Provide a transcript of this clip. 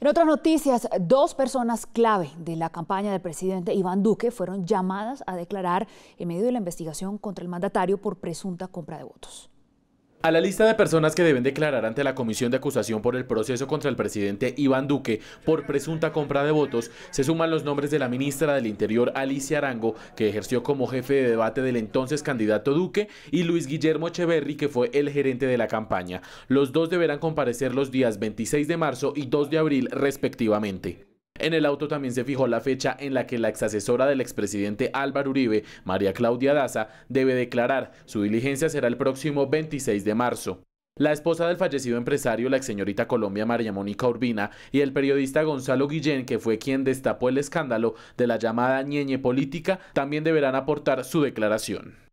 En otras noticias, dos personas clave de la campaña del presidente Iván Duque fueron llamadas a declarar en medio de la investigación contra el mandatario por presunta compra de votos. A la lista de personas que deben declarar ante la Comisión de Acusación por el proceso contra el presidente Iván Duque por presunta compra de votos se suman los nombres de la ministra del Interior Alicia Arango, que ejerció como jefe de debate del entonces candidato Duque, y Luis Guillermo Echeverry, que fue el gerente de la campaña. Los dos deberán comparecer los días 26 de marzo y 2 de abril respectivamente. En el auto también se fijó la fecha en la que la exasesora del expresidente Álvaro Uribe, María Claudia Daza, debe declarar. Su diligencia será el próximo 26 de marzo. La esposa del fallecido empresario, la ex señorita Colombia María Mónica Urbina, y el periodista Gonzalo Guillén, que fue quien destapó el escándalo de la llamada ñeñe política, también deberán aportar su declaración.